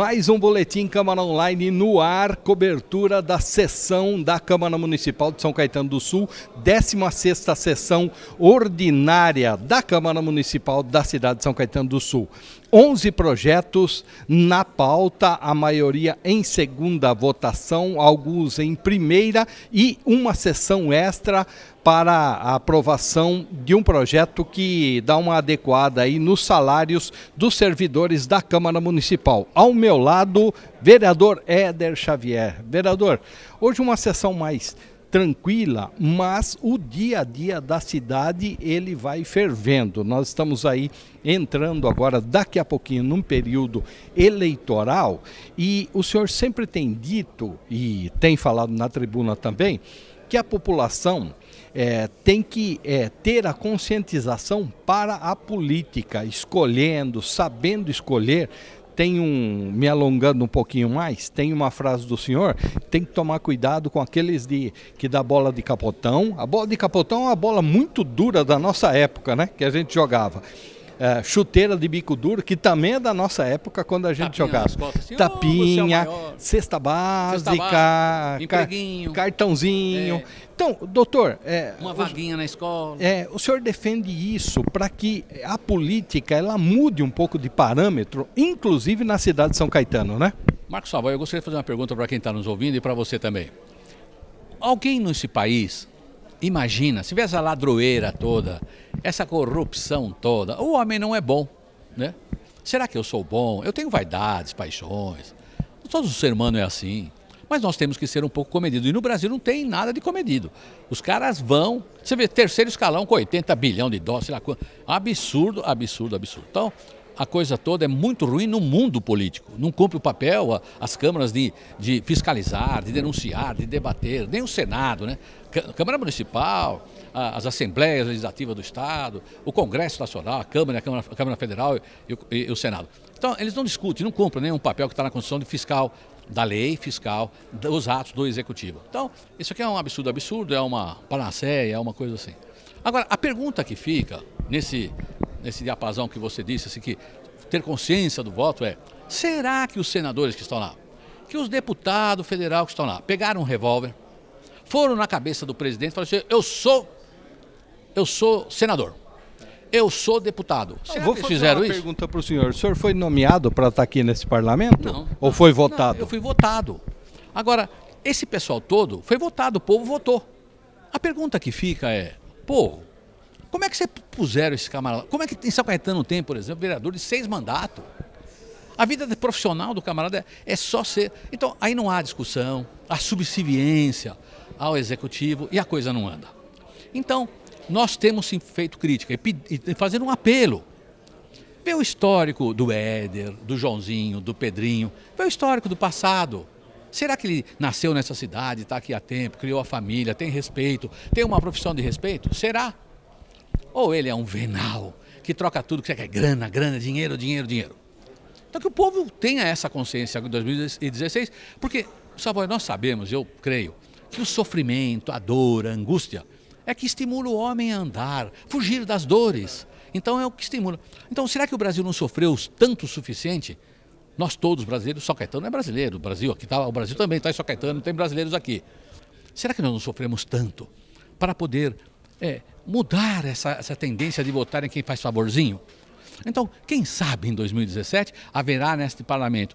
mais um boletim Câmara Online no ar, cobertura da sessão da Câmara Municipal de São Caetano do Sul, 16ª sessão ordinária da Câmara Municipal da cidade de São Caetano do Sul. 11 projetos na pauta, a maioria em segunda votação, alguns em primeira e uma sessão extra para a aprovação de um projeto que dá uma adequada aí nos salários dos servidores da Câmara Municipal. Ao meu lado, vereador Éder Xavier. Vereador, hoje uma sessão mais tranquila, mas o dia a dia da cidade ele vai fervendo. Nós estamos aí entrando agora daqui a pouquinho num período eleitoral e o senhor sempre tem dito e tem falado na tribuna também que a população é, tem que é, ter a conscientização para a política, escolhendo, sabendo escolher tem um, me alongando um pouquinho mais, tem uma frase do senhor, tem que tomar cuidado com aqueles de que dá bola de capotão. A bola de capotão é uma bola muito dura da nossa época, né, que a gente jogava é, chuteira de bico duro, que também é da nossa época quando a gente Tapinha jogava. Assim, Tapinha, é cesta básica, cesta básica cartãozinho. É. Então, doutor. É, uma vaguinha o, na escola. É, o senhor defende isso para que a política ela mude um pouco de parâmetro, inclusive na cidade de São Caetano, né? Marcos Savoy, eu gostaria de fazer uma pergunta para quem está nos ouvindo e para você também. Alguém nesse país imagina, se tivesse a ladroeira toda, essa corrupção toda. O homem não é bom, né? Será que eu sou bom? Eu tenho vaidades, paixões. Todo ser humano é assim. Mas nós temos que ser um pouco comedido. E no Brasil não tem nada de comedido. Os caras vão. Você vê, terceiro escalão com 80 bilhão de dólares, sei lá quanto. Absurdo, absurdo, absurdo. Então, a coisa toda é muito ruim no mundo político. Não cumpre o papel as câmaras de, de fiscalizar, de denunciar, de debater, nem o Senado, né? Câmara Municipal, as Assembleias Legislativas do Estado, o Congresso Nacional, a Câmara, a Câmara, a Câmara Federal e o, e o Senado. Então, eles não discutem, não cumprem nenhum papel que está na Constituição de fiscal da lei fiscal, dos atos do executivo. Então, isso aqui é um absurdo absurdo, é uma panaceia, é uma coisa assim. Agora, a pergunta que fica nesse nesse diapasão que você disse, assim, que ter consciência do voto é: será que os senadores que estão lá, que os deputados federal que estão lá, pegaram um revólver, foram na cabeça do presidente e falaram assim: eu sou, eu sou senador. Eu sou deputado. Será vou que fazer fizeram uma isso? pergunta para o senhor. O senhor foi nomeado para estar tá aqui nesse parlamento? Não. Ou foi votado? Não, eu fui votado. Agora, esse pessoal todo foi votado, o povo votou. A pergunta que fica é: povo, como é que você puseram esse camarada? Como é que em São Caetano tem, por exemplo, vereador de seis mandatos? A vida profissional do camarada é, é só ser. Então, aí não há discussão, há subserviência ao executivo e a coisa não anda. Então, nós temos sim, feito crítica e, e fazendo um apelo. Vê o histórico do Éder, do Joãozinho, do Pedrinho, vê o histórico do passado. Será que ele nasceu nessa cidade, está aqui há tempo, criou a família, tem respeito, tem uma profissão de respeito? Será? Ou ele é um venal que troca tudo, que quer grana, grana, dinheiro, dinheiro, dinheiro. Então que o povo tenha essa consciência em 2016, porque, Savoy, nós sabemos, eu creio, que o sofrimento, a dor, a angústia é que estimula o homem a andar, fugir das dores. Então é o que estimula. Então será que o Brasil não sofreu tanto o suficiente? Nós todos brasileiros, só Caetano é brasileiro, o Brasil aqui tá, o Brasil também está em só Caetano, tem brasileiros aqui. Será que nós não sofremos tanto para poder é, mudar essa, essa tendência de votar em quem faz favorzinho. Então, quem sabe em 2017 haverá neste parlamento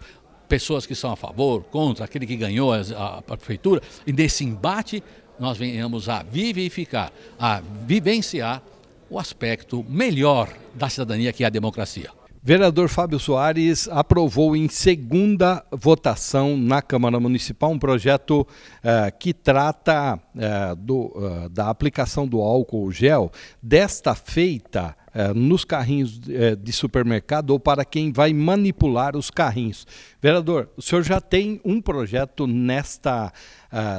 pessoas que são a favor, contra, aquele que ganhou a, a prefeitura, e desse embate nós venhamos a vivificar, a vivenciar o aspecto melhor da cidadania que é a democracia. Vereador Fábio Soares aprovou em segunda votação na Câmara Municipal um projeto uh, que trata uh, do, uh, da aplicação do álcool gel, desta feita nos carrinhos de supermercado ou para quem vai manipular os carrinhos. Vereador, o senhor já tem um projeto nesta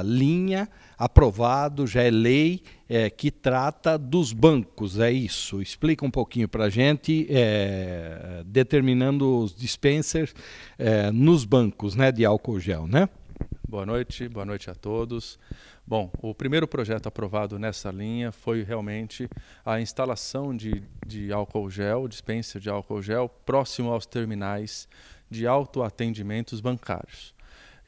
linha aprovado, já é lei é, que trata dos bancos, é isso. Explica um pouquinho para a gente, é, determinando os dispensers é, nos bancos né, de álcool gel, né? Boa noite, boa noite a todos. Bom, o primeiro projeto aprovado nessa linha foi realmente a instalação de, de álcool gel, dispenser de álcool gel, próximo aos terminais de autoatendimentos bancários.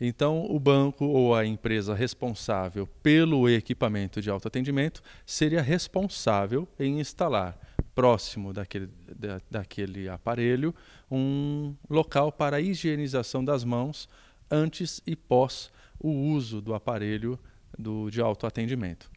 Então, o banco ou a empresa responsável pelo equipamento de autoatendimento seria responsável em instalar próximo daquele, da, daquele aparelho um local para a higienização das mãos antes e pós o uso do aparelho do, de autoatendimento.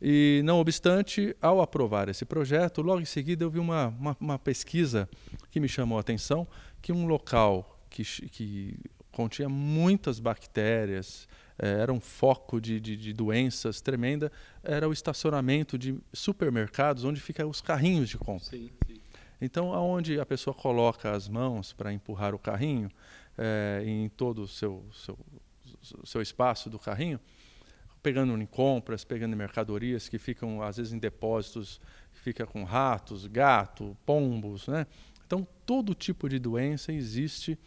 E, não obstante, ao aprovar esse projeto, logo em seguida eu vi uma, uma, uma pesquisa que me chamou a atenção, que um local que, que continha muitas bactérias, eh, era um foco de, de, de, doenças tremenda, era o estacionamento de supermercados onde ficam os carrinhos de compra. Sim, sim. Então, aonde a pessoa coloca as mãos para empurrar o carrinho, é, em todo o seu, seu, seu espaço do carrinho, pegando em compras, pegando em mercadorias que ficam, às vezes, em depósitos, fica com ratos, gato, pombos, né? Então, todo tipo de doença existe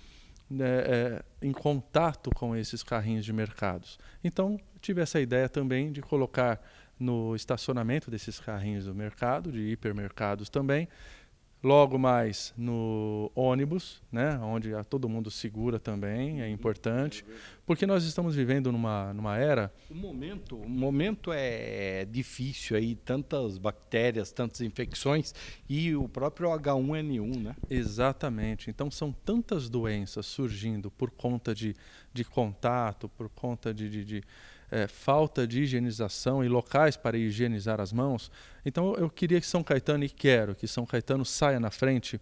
né, é, em contato com esses carrinhos de mercados. Então, tive essa ideia também de colocar no estacionamento desses carrinhos do mercado, de hipermercados também, Logo mais no ônibus, né, onde todo mundo segura também, é uhum. importante, porque nós estamos vivendo numa, numa era. O momento, o momento é difícil aí, tantas bactérias, tantas infecções e o próprio H1N1, né? Exatamente. Então são tantas doenças surgindo por conta de, de contato, por conta de, de, de é, falta de higienização e locais para higienizar as mãos. Então eu queria que São Caetano, e quero que São Caetano saia na frente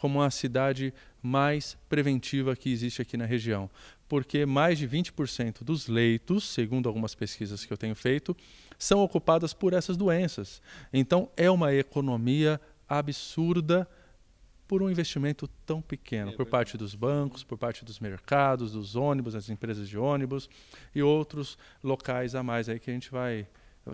como a cidade mais preventiva que existe aqui na região, porque mais de 20% dos leitos, segundo algumas pesquisas que eu tenho feito, são ocupadas por essas doenças. Então é uma economia absurda por um investimento tão pequeno, é por parte dos bancos, por parte dos mercados, dos ônibus, das empresas de ônibus e outros locais a mais aí que a gente vai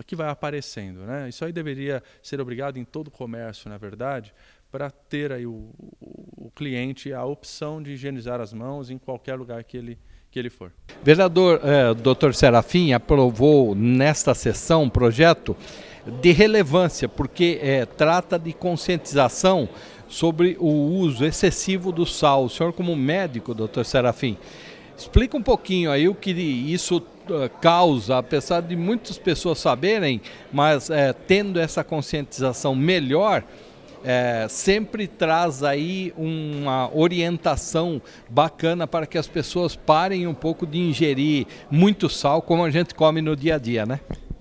que vai aparecendo, né? Isso aí deveria ser obrigado em todo o comércio, na verdade, para ter aí o, o, o cliente a opção de higienizar as mãos em qualquer lugar que ele que ele for. Vereador é, Dr. Serafim aprovou nesta sessão um projeto de relevância, porque é, trata de conscientização sobre o uso excessivo do sal. O senhor, como médico, doutor Serafim, explica um pouquinho aí o que isso é, causa, apesar de muitas pessoas saberem, mas tendo essa conscientização melhor, é, sempre traz aí uma orientação bacana para que as pessoas parem um pouco de ingerir muito sal, como a gente come no dia a dia, né?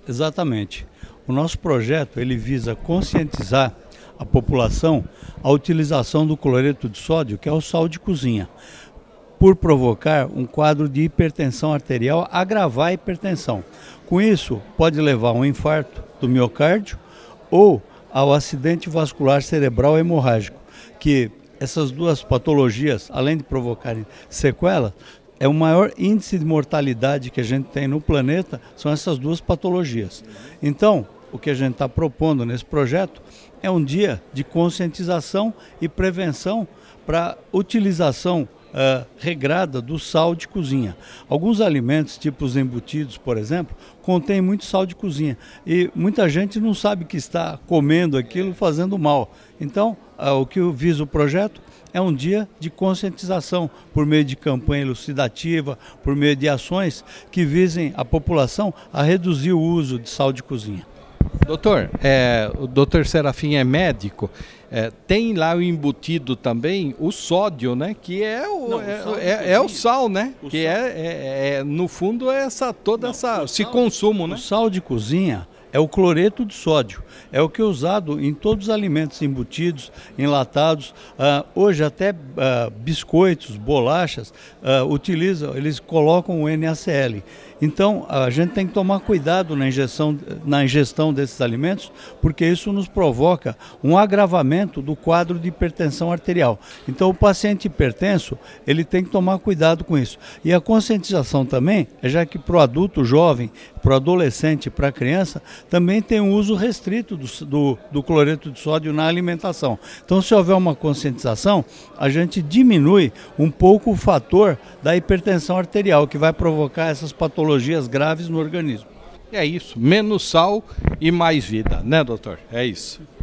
Exatamente. O nosso projeto ele visa conscientizar a população a utilização do cloreto de sódio, que é o sal de cozinha, por provocar um quadro de hipertensão arterial, agravar a hipertensão. Com isso, pode levar a um infarto do miocárdio ou ao acidente vascular cerebral hemorrágico, que essas duas patologias, além de provocarem sequelas, é o maior índice de mortalidade que a gente tem no planeta, são essas duas patologias. Então, o que a gente está propondo nesse projeto é um dia de conscientização e prevenção para utilização ah, regrada do sal de cozinha. Alguns alimentos, tipo os embutidos, por exemplo, contêm muito sal de cozinha e muita gente não sabe que está comendo aquilo fazendo mal. Então, uh, o que visa o projeto é um dia de conscientização por meio de campanha elucidativa, por meio de ações que visem a população a reduzir o uso de sal de cozinha. Doutor, é, o doutor Serafim é médico. É, tem lá o embutido também o sódio, né? Que é o, não, o é, é, é, o sal, né? O que sal. É, é, é, no fundo é essa toda não, essa esse sal, consumo, né? O sal de cozinha é o cloreto de sódio. É o que é usado em todos os alimentos embutidos, enlatados. Ah, hoje até ah, biscoitos, bolachas ah, utilizam, eles colocam o NaCl. Então, a gente tem que tomar cuidado na, injeção, na ingestão desses alimentos, porque isso nos provoca um agravamento do quadro de hipertensão arterial. Então, o paciente hipertenso, ele tem que tomar cuidado com isso. E a conscientização também, é já que para o adulto jovem para o adolescente, para a criança, também tem um uso restrito do, do, do, cloreto de sódio na alimentação. Então, se houver uma conscientização, a gente diminui um pouco o fator da hipertensão arterial, que vai provocar essas patologias graves no organismo. É isso, menos sal e mais vida, né, doutor? É isso.